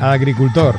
agricultor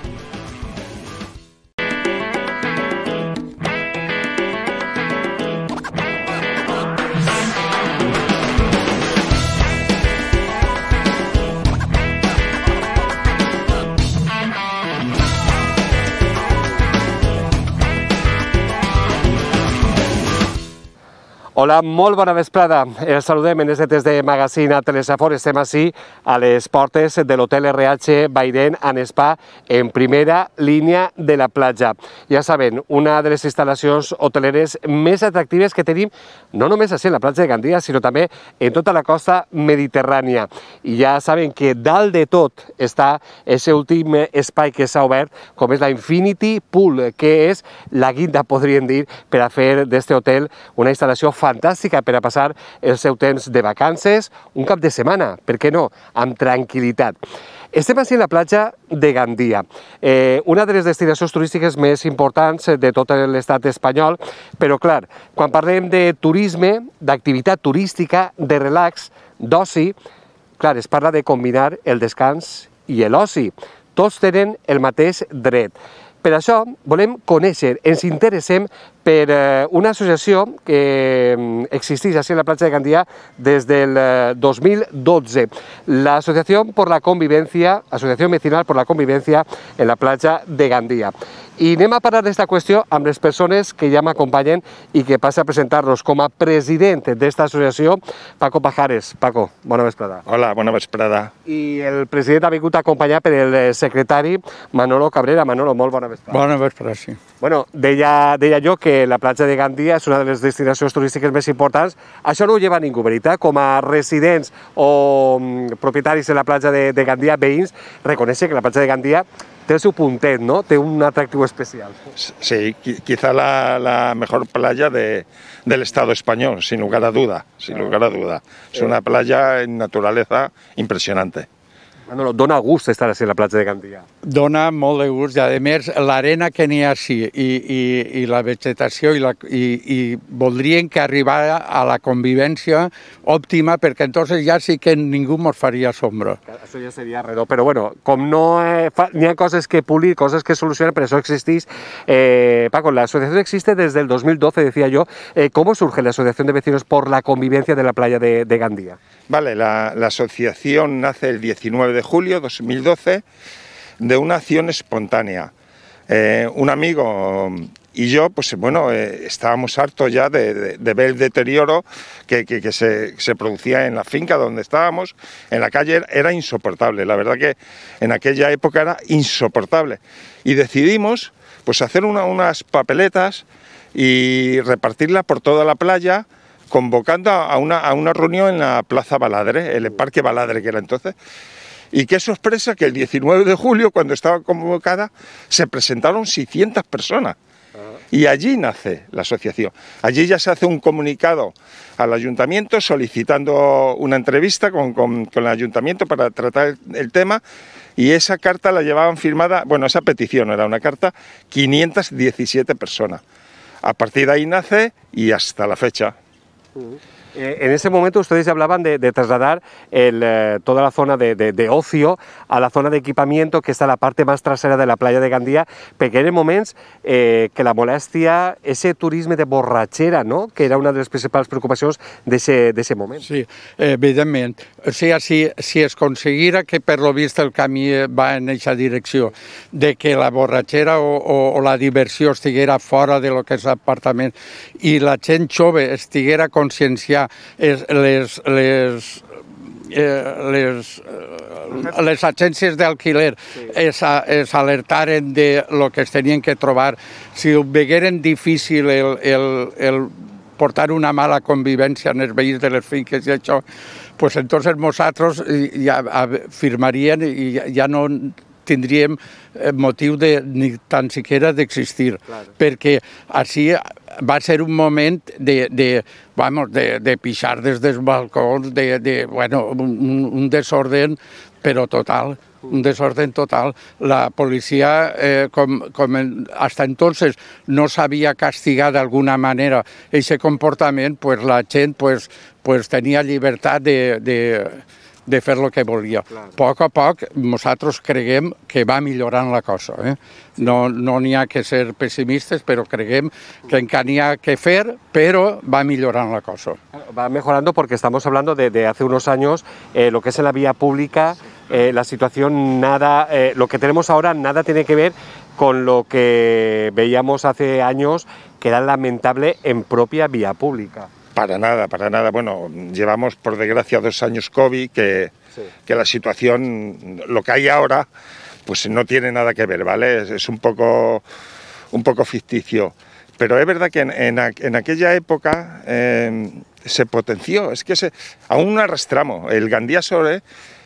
Hola, molt bona vesprada. Els eh, saludem en este test de magazine a Telesafor. Estem així a les portes de l'hotel RH Bairén en Spa, en primera línia de la platja. Ja saben, una de les instal·lacions hoteleres més atractives que tenim, no només així en la platja de Gandia, sinó també en tota la costa mediterrània. I ja saben que dalt de tot està ese últim espai que s'ha obert, com és la Infinity Pool, que és la guinda, podríem dir, per a fer d'este hotel una instal·lació fantàstica fantàstica per a passar el seu temps de vacances, un cap de setmana, per què no, amb tranquil·litat. Estem així a la platja de Gandia, eh, una de les destinacions turístiques més importants de tot l'estat espanyol, però clar, quan parlem de turisme, d'activitat turística, de relax, d'oci, clar, es parla de combinar el descans i l'oci. Tots tenen el mateix dret. Per això volem conèixer, ens interessem pero eh, una asociación que mm, existís así en la playa de Gandía desde el 2012, la asociación por la Convivencia, asociación Vecinal por la Convivencia en la playa de Gandía y anem a parar esta cuestión amb les persones que me acompañen y que passa a presentarnos como presidente de esta asociación, Paco Pajares. Paco, bona vesprada. Hola, bona vesprada. I el presidente ha vingut acompanyat per el eh, secretari Manolo Cabrera. Manolo, molt bona vesprada. Bona vesprada, sí. Bueno, de ella jo que que la platja de Gandia és una de les destinacions turístiques més importants. Això no ho lleva ningú, veritat? Com a residents o mm, propietaris de la platja de, de Gandia, veïns, reconeixen que la platja de Gandia té el seu puntet, ¿no? Té un atractiu especial. Sí, quizá la, la mejor playa de, del l'estat espanyol, sin lugar a duda, sin ah. lugar a duda. És una playa en naturaleza impressionante. Manolo, ah, dona gusta estar así en la playa de Gandía Dona molt de gust, la arena que ni así y la vegetación y la, i, que arribara a la convivencia óptima porque entonces ya sí que ningún mos faria sombra. Eso ya sería redó, bueno, como no eh, hay cosas que pulir, cosas que solucionar, pero eso existís. Eh, Paco, la asociación existe desde el 2012, decía yo. Eh, ¿Cómo surge la Asociación de Vecinos por la Convivencia de la Playa de, Gandía? Vale, la, la asociación nace el 19 de julio de 2012 de una acción espontánea. Eh, un amigo y yo, pues bueno, eh, estábamos hartos ya de, ver el deterioro que, se, producía en la finca donde estábamos, en la calle era insoportable, la verdad que en aquella época era insoportable. Y decidimos pues hacer unas papeletas y repartirla por toda la playa, convocando a una, a una reunión en la Plaza Baladre, el Parque Baladre que era entonces. Y qué sorpresa que el 19 de julio, cuando estaba convocada, se presentaron 600 personas. Ah. Y allí nace la asociación. Allí ya se hace un comunicado al ayuntamiento solicitando una entrevista con, el ayuntamiento para tratar el, tema y esa carta la llevaban firmada, bueno, esa petición era una carta, 517 personas. A partir de ahí nace y hasta la fecha. Mm. Eh, en ese momento ustedes hablaban de, de trasladar el, eh, toda la zona de, de, de, ocio a la zona de equipamiento, que está la parte más trasera de la playa de Gandia, pero en moments eh, que la molèstia, ese turisme de borratxera, no? que era una de les principals preocupacions ese moment. Sí, evidentemente. O sea, si, si es conseguir que per lo vist el camí eh, va en aquesta direcció, de que la borratxera o, o, o la diversió estiguera fora de lo que és apartamento i la gent jove estiguera conscienciada ja les, les, les, eh, les, eh, les agències d'alquiler es, es alertaren de lo que es tenien que trobar. Si ho vegueren difícil el, el, el portar una mala convivència en els veïns de les finques i això, pues entonces nosaltres ja firmarien i ja no tindríem eh, motiu de ni tan siquiera d'existir, claro. perquè així va ser un moment de, de, vamos, de, de pixar des dels balcons, de, de bueno, un, un desorden, però total, un desorden total. La policia, eh, com, com en, hasta entonces no s'havia castigar d'alguna manera ese comportament, pues la gent pues, pues tenia llibertat de, de, de fer lo que volia. poco A poco nosotros creemos que va a mejorar la cosa. Eh? No n'hi que ser pesimistas, pero creguem que encara que fer, pero va a mejorar la cosa. Va mejorando porque estamos hablando de, hace unos años eh, lo que es la vía pública, eh, la situación nada, lo que tenemos ahora nada tiene que ver con lo que veíamos hace años que era lamentable en propia vía pública. Para nada, para nada. Bueno, llevamos por desgracia dos años COVID, que, la situación, lo que hay ahora, pues no tiene nada que ver, ¿vale? Es, un, poco, un poco ficticio. Pero es verdad que en, aquella época em, se potenció, es que se, aún arrastramos. El Gandía sobre,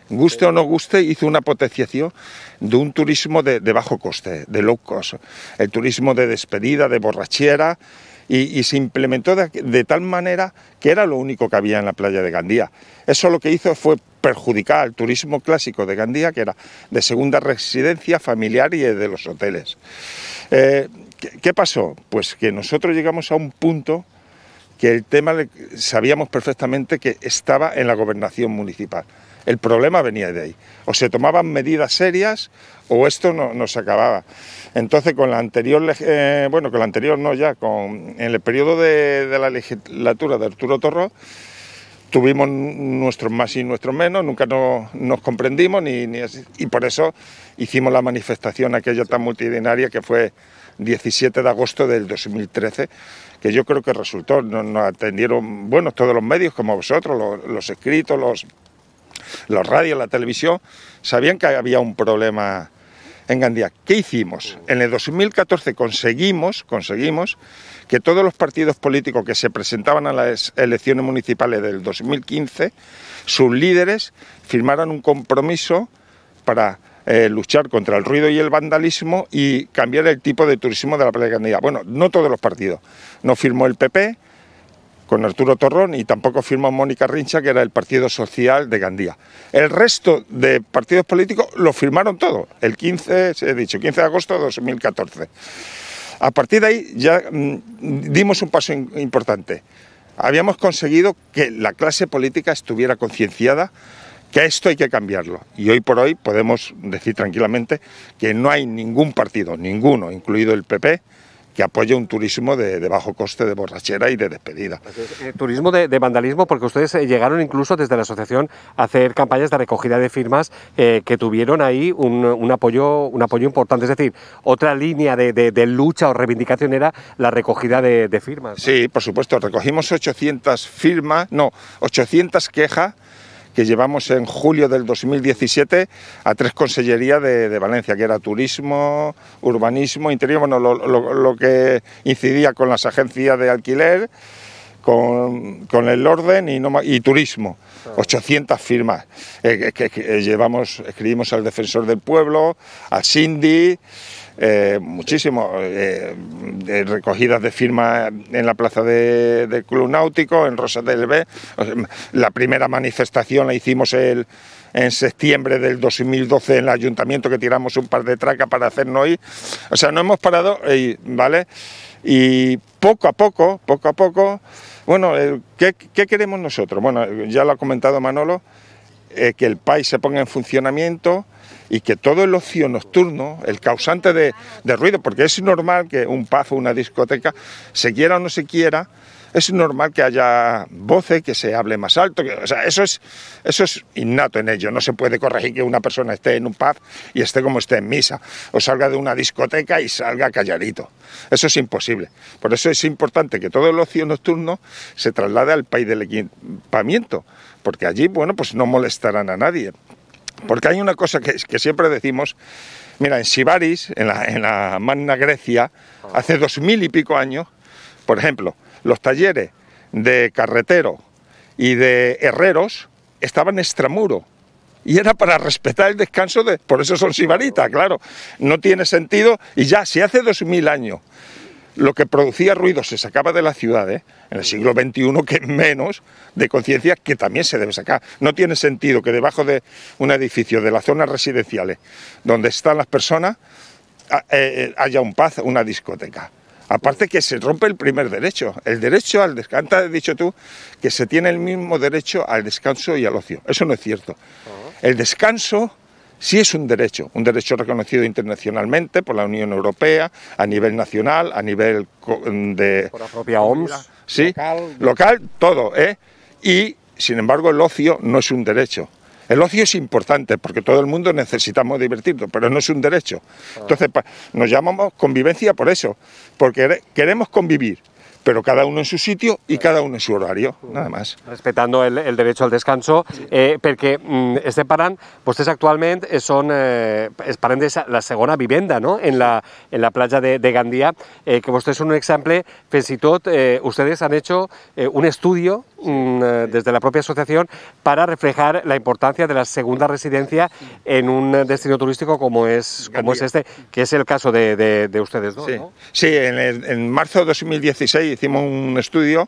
guste o no guste, hizo una potenciación de un turismo de, de bajo coste, de low cost. El turismo de despedida, de borrachera, y, se implementó de, tal manera que era lo único que había en la playa de Gandía. Eso lo que hizo fue perjudicar al turismo clásico de Gandía, que era de segunda residencia familiar y de los hoteles. Eh, ¿qué, pasó? Pues que nosotros llegamos a un punto que el tema sabíamos perfectamente que estaba en la gobernación municipal. El problema venía de ahí. O se tomaban medidas serias o esto no, se acababa. Entonces, con la anterior, eh, bueno, con la anterior no ya, con, en el periodo de, la legislatura de Arturo Torro... tuvimos nuestros más y nuestros menos, nunca nos, comprendimos ni, y por eso hicimos la manifestación aquella tan multidinaria... que fue 17 de agosto del 2013, que yo creo que resultó, nos, atendieron, bueno, todos los medios como vosotros, los escritos, los los radios, la televisión, sabían que había un problema en Gandía. ¿Qué hicimos? En el 2014 conseguimos, conseguimos que todos los partidos políticos que se presentaban a las elecciones municipales del 2015, sus líderes firmaran un compromiso para eh, luchar contra el ruido y el vandalismo y cambiar el tipo de turismo de la playa de Gandía. Bueno, no todos los partidos. No firmó el PP, con Arturo Torrón y tampoco firmó Mónica Rincha, que era el Partido Social de Gandía. El resto de partidos políticos lo firmaron todo, el 15, he dicho, 15 de agosto de 2014. A partir de ahí ya mm, dimos un paso importante. Habíamos conseguido que la clase política estuviera concienciada que esto hay que cambiarlo. Y hoy por hoy podemos decir tranquilamente que no hay ningún partido, ninguno, incluido el PP, que apoya un turismo de, bajo coste de borrachera y de despedida. Eh, turismo de, vandalismo, porque ustedes eh, llegaron incluso desde la asociación a hacer campañas de recogida de firmas eh, que tuvieron ahí un, apoyo, un apoyo importante. Es decir, otra línea de, lucha o reivindicación era la recogida de, firmas. Sí, por supuesto, recogimos 800 firmas, no, 800 quejas que llevamos en julio del 2017 a tres consellerías de, Valencia, que era turismo, urbanismo, interior, bueno, lo, que incidía con las agencias de alquiler, con, el orden y, y turismo. 800 firmas eh, que, llevamos, escribimos al defensor del pueblo, ...a Cindy eh, muchísimo eh, recogidas de firmas en la plaza del de Club Náutico, en Rosa del B. La primera manifestación la hicimos el, en septiembre del 2012 en el ayuntamiento, que tiramos un par de tracas para hacernos ir. O sea, no hemos parado, ¿vale? Y poco a poco, poco a poco, bueno, qué queremos nosotros? Bueno, ya lo ha comentado Manolo que el país se ponga en funcionamiento y que todo el ocio nocturno, el causante de, de ruido, porque es normal que un paz o una discoteca, se quiera o no se quiera, es normal que haya voces, que se hable más alto, o sea, eso es, eso es innato en ello, no se puede corregir que una persona esté en un pub y esté como esté en misa, o salga de una discoteca y salga calladito, eso es imposible. Por eso es importante que todo el ocio nocturno se traslade al país del equipamiento, porque allí, bueno, pues no molestarán a nadie. Porque hay una cosa que, siempre decimos, mira, en Sibaris, en la, en la Magna Grecia, hace dos mil y pico años, por ejemplo, los talleres de carretero y de herreros estaban extramuro. Y era para respetar el descanso de... Por eso son sibaritas, claro. No tiene sentido. Y ya, si hace 2.000 años lo que producía ruido se sacaba de las ciudades, en el siglo XXI que menos de conciencia que también se debe sacar. No tiene sentido que debajo de un edificio, de las zonas residenciales, donde están las personas, ah, eh, eh, haya un paz, una discoteca. Aparte que se rompe el primer derecho, el derecho al descanso. Antes has dicho tú que se tiene el mismo derecho al descanso y al ocio. Eso no es cierto. El descanso sí es un derecho, un derecho reconocido internacionalmente por la Unión Europea, a nivel nacional, a nivel de... Por la propia OMS. Sí, local, local todo, ¿eh? Y, sin embargo, el ocio no es un derecho. El ocio es importante porque todo el mundo necesitamos divertirnos, pero no es un derecho. Ah. Entonces, nos llamamos convivencia por eso porque queremos convivir, pero cada uno en su sitio y cada uno en su horario, nada más. Respetando el, derecho al descanso, eh, porque mm, este pues pues actualmente eh, son eh, es de la segunda vivienda no? en, la, en la playa de, Gandía, eh, que vos son un ejemplo, Fensitot, ustedes han hecho un estudio Mm, eh, desde la propia asociación para reflejar la importancia de la segunda residencia en un eh, destino turístico como es, como es este, que es el caso de, ustedes dos. Sí, sí en, marzo de 2016 hicimos un estudio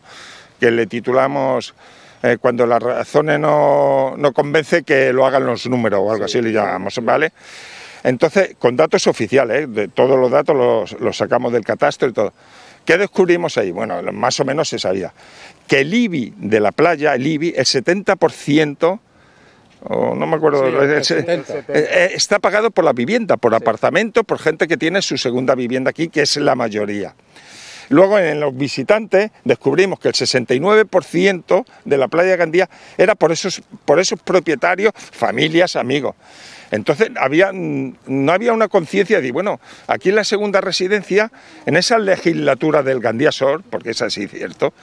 que le titulamos eh, Cuando la razones no, no convence que lo hagan los números o algo así le llamamos, ¿vale? Entonces, con datos oficiales, de todos los datos los, los sacamos del catastro y todo. ¿Qué descubrimos ahí? Bueno, más o menos se sabía que el IBI de la playa, el IBI, el 70%, o no me acuerdo, eh, eh, está pagado por la vivienda, por apartamentos, apartamento, por gente que tiene su segunda vivienda aquí, que es la mayoría. Luego en los visitantes descubrimos que el 69% de la playa de Gandía era por esos, por esos propietarios, familias, amigos. Entonces había, no había una conciencia de, bueno, aquí en la segunda residencia, en esa legislatura del Gandía Sor, porque es así cierto,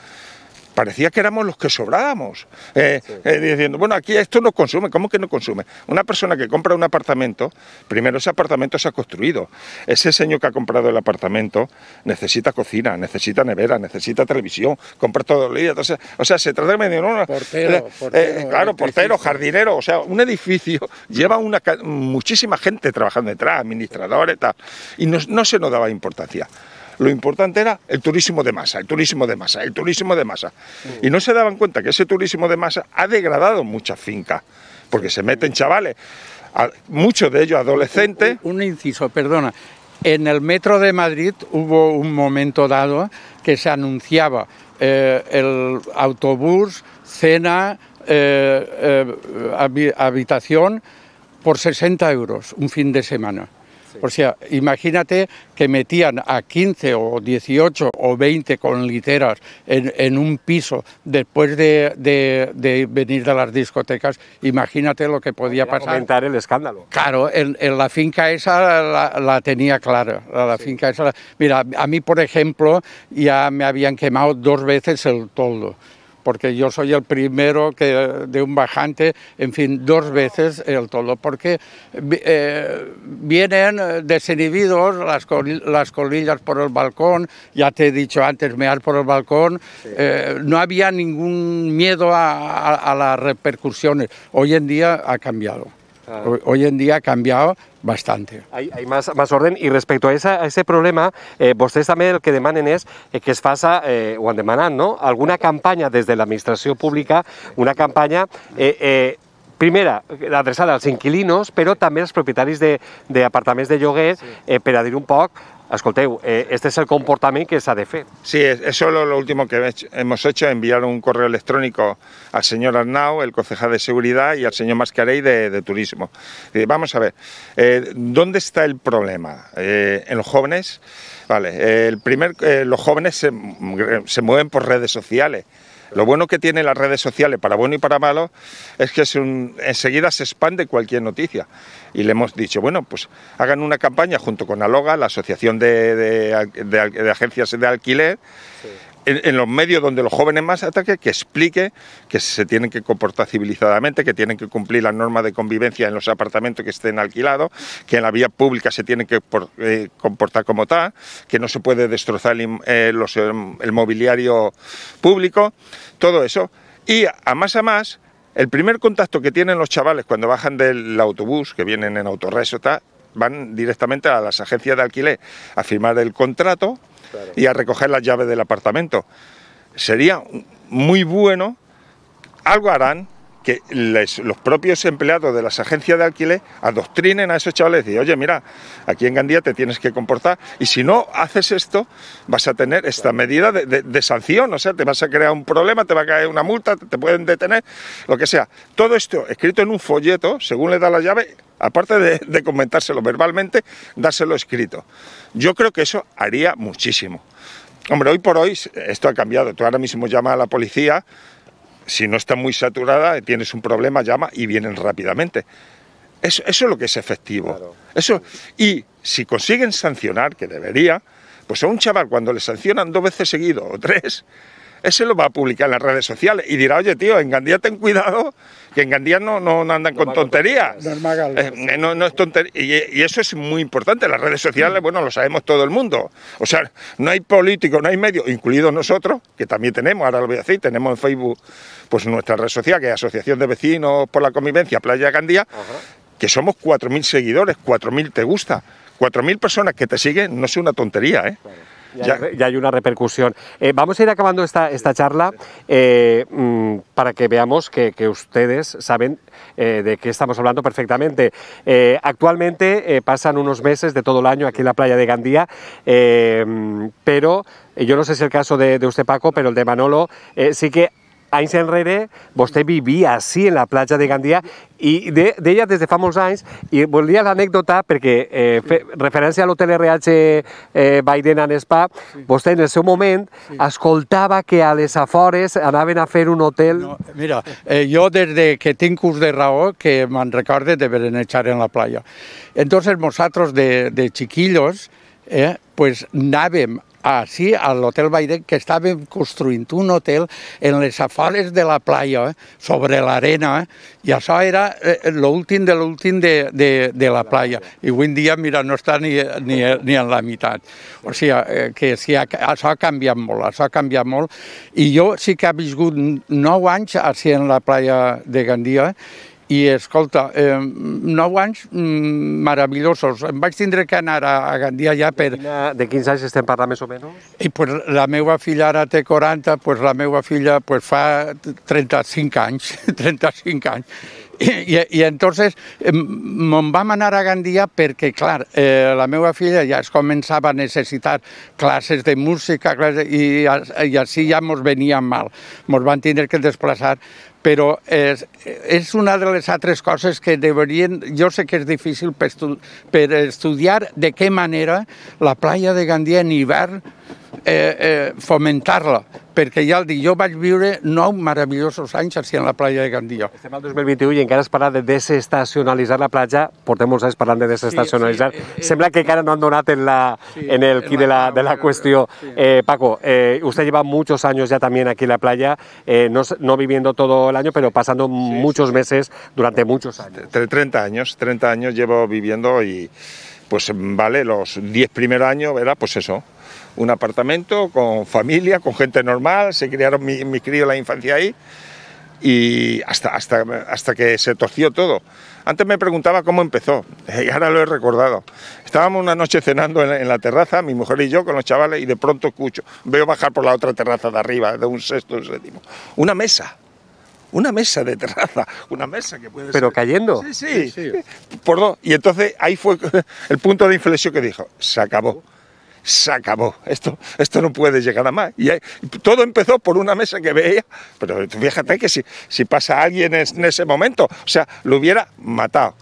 parecía que éramos los que sobrábamos. Eh, eh, diciendo, bueno, aquí esto no consume, ¿cómo que no consume? Una persona que compra un apartamento, primero ese apartamento se ha construido. Ese señor que ha comprado el apartamento necesita cocina, necesita nevera, necesita televisión, compra todo el día. Entonces, o sea, se trata de medio. portero, eh, claro, portero, jardinero. O sea, un edificio lleva una, muchísima gente trabajando detrás, administradores, tal. Y no se nos daba importancia. Lo importante era el turismo de masa, el turismo de masa, el turismo de masa. Y no se daban cuenta que ese turismo de masa ha degradado muchas fincas, porque se meten chavales, muchos de ellos adolescentes. Un, inciso, perdona. En el metro de Madrid hubo un momento dado que se anunciaba eh, el autobús, cena, eh, eh, habitación por 60 euros un fin de semana. O sea, imagínate que metían a 15 o 18 o 20 con literas en, un piso después de, venir de las discotecas, imagínate lo que podía pasar. Aumentar el escándalo. Claro, en, la finca esa la, tenía clara. La finca esa, mira, a mí, por ejemplo, ya me habían quemado dos veces el toldo porque yo soy el primero que, de un bajante, en fin, dos veces el todo, porque eh, vienen desinhibidos las, colillas por el balcón, ya te he dicho antes, mear por el balcón, eh, no había ningún miedo a las repercusiones. Hoy en día ha cambiado. Claro. Ah. Hoy en día ha cambiado bastante. Hay, hay más, más, orden y respecto a, esa, a ese problema, eh, vostès también el que demanen és eh, que es FASA eh, o han demanat, no? alguna campanya des de l'administració pública, una campanya eh, eh, primera, adreçada als inquilinos, però també als propietaris d'apartaments de, de, apartaments de lloguer, sí. eh, per a dir un poc Escolteu, eh, este es el comportamiento que ha de fe Sí, eso es lo último que hemos hecho, enviar un correo electrónico al señor Arnau, el concejal de Seguridad, y al señor Mascarey de, Turismo. Vamos a ver, eh, ¿dónde está el problema? Eh, ¿En los jóvenes? Vale, el primer, los jóvenes se mueven por redes sociales. Lo bueno que tienen las redes sociales, para bueno y para malo, es que enseguida se expande cualquier noticia. Y le hemos dicho, bueno, pues hagan una campaña junto con Aloga, la Asociación de, Agencias de Alquiler en, los medios donde los jóvenes más ataquen, que explique que se tienen que comportar civilizadamente, que tienen que cumplir las normas de convivencia en los apartamentos que estén alquilados, que en la vía pública se tienen que eh, comportar como tal, que no se puede destrozar eh, eh, el, mobiliario público, todo eso. Y a más a más, el primer contacto que tienen los chavales cuando bajan del autobús, que vienen en autorreso, van directamente a las agencias de alquiler a firmar el contrato y a recoger las llaves del apartamento. Sería muy bueno, algo harán, que los propios empleados de las agencias de alquiler adoctrinen a esos chavales y oye, mira, aquí en Gandía te tienes que comportar y si no haces esto, vas a tener esta medida de, sanción, o sea, te vas a crear un problema, te va a caer una multa, te, pueden detener, lo que sea. Todo esto escrito en un folleto, según le da la llave, aparte de, de, comentárselo verbalmente, dárselo escrito. Yo creo que eso haría muchísimo. Hombre, hoy por hoy esto ha cambiado. Tú ahora mismo llamas a la policía si no está muy saturada, tienes un problema, llama y vienen rápidamente. Eso, eso es lo que es efectivo. Eso, y si consiguen sancionar, que debería, pues a un chaval cuando le sancionan dos veces seguido o tres, ese lo va a publicar en las redes sociales y dirá, oye tío, en Gandía ten cuidado, que en Gandía no, no andan con tonterías. no, es eh, tontería. Y, eso es muy importante, las redes sociales, mm. bueno, lo sabemos todo el mundo. O sea, no hay políticos, no hay medios, incluidos nosotros, que también tenemos, ahora lo voy a decir, tenemos en Facebook pues nuestra red social, que es Asociación de Vecinos por la Convivencia Playa Gandía, que somos 4.000 seguidores, 4.000 te gusta. 4.000 personas que te siguen no es una tontería, ¿eh? ya, hay, una repercusión. Eh, vamos a ir acabando esta, esta charla eh, mm, para que veamos que, ustedes saben eh, de qué estamos hablando perfectamente. actualmente pasan unos meses de todo el año aquí en la playa de Gandía, pero yo no sé si es el caso de, de usted, Paco, pero el de Manolo sí que anys enrere vostè vivia així, en la platja de Gandia, i de, deia des de fa molts anys, i volia l'anècdota perquè, eh, fe, referència a l'hotel RH eh, Biden en Spa, sí. vostè en el seu moment sí. escoltava que a les afores anaven a fer un hotel... No, mira, eh, jo des de que tinc curs de raó que me'n recorde de berenejar en la playa. Entonces nosotros de, de chiquillos eh, pues anàvem així ah, sí, a l'Hotel Baidec, que estàvem construint un hotel en les afores de la playa, eh? sobre l'arena, eh? i això era eh, l'últim de l'últim de, de, de la playa. I avui en dia, mira, no està ni, ni, ni en la meitat. O sigui, eh, que sí, això ha canviat molt, això ha canviat molt. I jo sí que he viscut nou anys així en la playa de Gandia, eh? I escolta, eh, 9 anys mm, meravellosos. Em vaig tindre que anar a, a Gandia ja per... De, quina, de quins anys estem parlant més o menys? I pues, la meva filla ara té 40, pues, la meva filla pues, fa 35 anys, 35 anys. I, i, i entonces me'n vam anar a Gandia perquè, clar, eh, la meva filla ja es començava a necessitar classes de música classes, i, i així ja mos venien mal. Mos van tindre que desplaçar però és, és una de les altres coses que deberien... Jo sé que és difícil per, estu, per estudiar de què manera la playa de Gandia en hivern Eh, eh, fomentarla porque ya la perquè ja el dic, jo vaig viure nou meravellosos anys en la playa de Gandia. Estem al 2021 i encara es parla de desestacionalizar la playa, portem molts anys parlant de desestacionalizar eh, sembla que encara no han donat en, la, en el qui de la, de la cuestión. Paco, usted lleva muchos años ya también aquí en la playa, no, no, viviendo todo el año, pero pasando muchos meses durante muchos años. 30 años, 30 años llevo viviendo y pues vale, los 10 primeros años era pues eso, un apartamento con familia, con gente normal, se criaron mis, mis críos la infancia ahí y hasta, hasta, hasta que se torció todo. Antes me preguntaba cómo empezó, y ahora lo he recordado. Estábamos una noche cenando en la, terraza, mi mujer y yo con los chavales, y de pronto escucho, veo bajar por la otra terraza de arriba, de un sexto, un séptimo, una mesa. Una mesa de terraza, una mesa que puede ¿Pero cayendo? Sí sí, sí, sí, Por dos. Y entonces ahí fue el punto de inflexión que dijo, se acabó se acabó. Esto, esto no puede llegar a más. Y todo empezó por una mesa que veía, pero fíjate que si, pasa alguien en, ese momento, o sea, lo hubiera matado.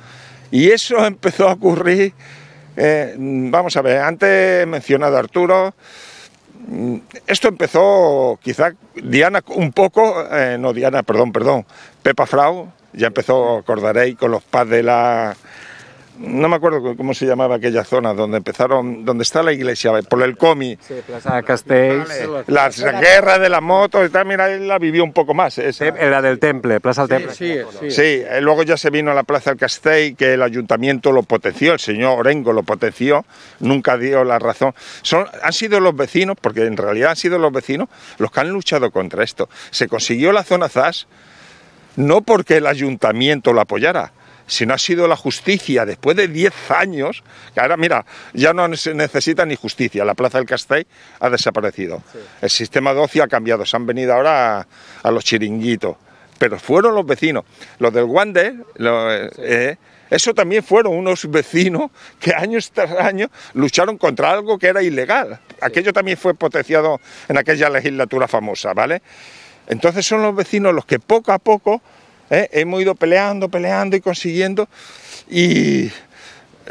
Y eso empezó a ocurrir, eh, vamos a ver, antes he mencionado Arturo, mm, esto empezó quizá Diana un poco, eh, no Diana, perdón, perdón, Pepa Frau, ya empezó, acordaréis, con los padres de la no me acuerdo cómo se llamaba aquella zona donde empezaron, donde está la iglesia, por el Comi. Sí, Plaza Castells. La, guerra de la moto también la vivió un poco más. Era del Temple, Plaza del Temple. Sí, sí, eh, luego ya se vino a la Plaza del Castell, que el ayuntamiento lo potenció, el señor Orengo lo potenció, nunca dio la razón. Son, han sido los vecinos, porque en realidad han sido los vecinos los que han luchado contra esto. Se consiguió la zona ZAS no porque el ayuntamiento lo apoyara, si no ha sido la justicia después de 10 años, que ahora mira, ya no se necesita ni justicia, la Plaza del Castell ha desaparecido, el sistema de ocio ha cambiado, se han venido ahora a, los chiringuitos, pero fueron los vecinos, los del Guande, eh, eso también fueron unos vecinos que año tras año lucharon contra algo que era ilegal. Aquello también fue potenciado en aquella legislatura famosa, ¿vale? Entonces son los vecinos los que poco a poco ¿Eh? hemos ido peleando, peleando y consiguiendo y eh,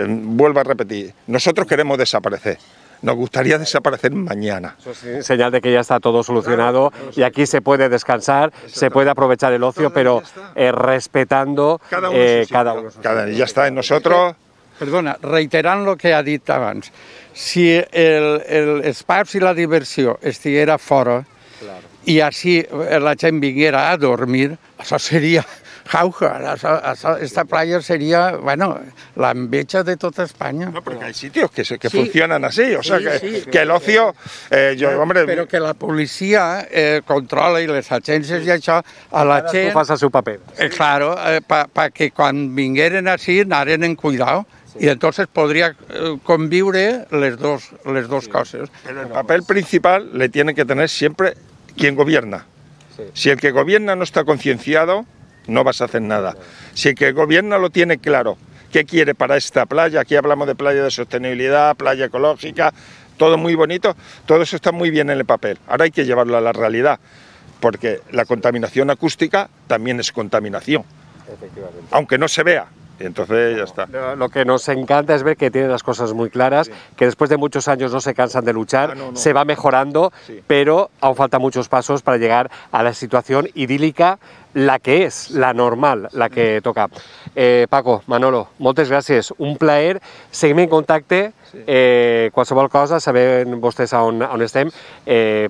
vuelvo a repetir, nosotros queremos desaparecer. Nos gustaría desaparecer mañana. señal de que ya está todo solucionado y aquí se puede descansar, se puede aprovechar el ocio, pero eh, respetando cada uno. Cada uno ya está en nosotros perdona, reiterando lo que ha dicho el si y y la diversión estuvieran fuera y así eh, la gent viniera a dormir, ...eso sería... Jauja, esta playa sería, bueno, la embecha de toda España. No, porque hay sitios que, que funcionan así, o sea, que, el ocio... Eh, yo, pero, hombre, que la policía... Eh, controla y les agencias y eso... a la Chen... Y su su claro, para que cuando vingueren así... naren en cuidado. Y entonces podría convivir las dos, les dos cosas. el papel principal le tiene que tener siempre ¿Quién gobierna. Si el que gobierna no está concienciado, no vas a hacer nada. Si el que gobierna lo tiene claro, ¿qué quiere para esta playa? Aquí hablamos de playa de sostenibilidad, playa ecológica, todo muy bonito, todo eso está muy bien en el papel. Ahora hay que llevarlo a la realidad, porque la contaminación acústica también es contaminación, aunque no se vea entonces ya está. Lo, que nos encanta es ver que tiene las cosas muy claras, que después de muchos años no se cansan de luchar, ah, se va mejorando, pero aún falta muchos pasos para llegar a la situación idílica, la que es, la normal, la que toca. Eh, Paco, Manolo, muchas gracias, Un player Seguime en contacto, Eh, cosa, saben vostès on, un stem eh,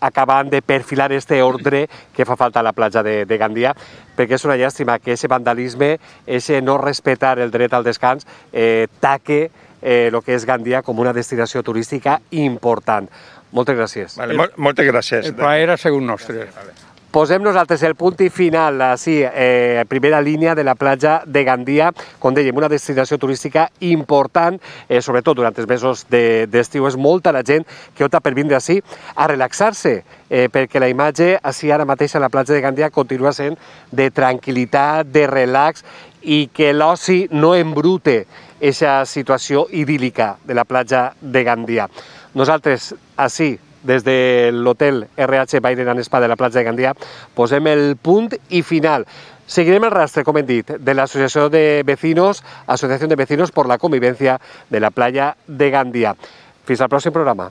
acabant de perfilar este ordre que fa falta a la platja de, de Gandia, perquè és una llàstima que aquest vandalisme, aquest no respetar el dret al descans, eh, taque el eh, que és Gandia com una destinació turística important. Moltes gràcies. Vale, moltes gràcies. El plaer ha sigut nostre. Gràcies, vale. Posem nosaltres el punt i final, sí, eh, primera línia de la platja de Gandia, com dèiem, una destinació turística important, eh, sobretot durant els mesos d'estiu. De, és molta la gent que opta per vindre així a relaxar-se, eh, perquè la imatge així ara mateix a la platja de Gandia continua sent de tranquil·litat, de relax, i que l'oci no embrute aquesta situació idílica de la platja de Gandia. Nosaltres, així, desde el Hotel RH Biden Spa de la playa de Gandia, posem el punto y final. Seguiremos el rastre, com hem dit, de l'Associació Vecinos, Asociación de Vecinos por la Convivencia de la Playa de Gandia. Fins al próximo programa.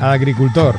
agricultor.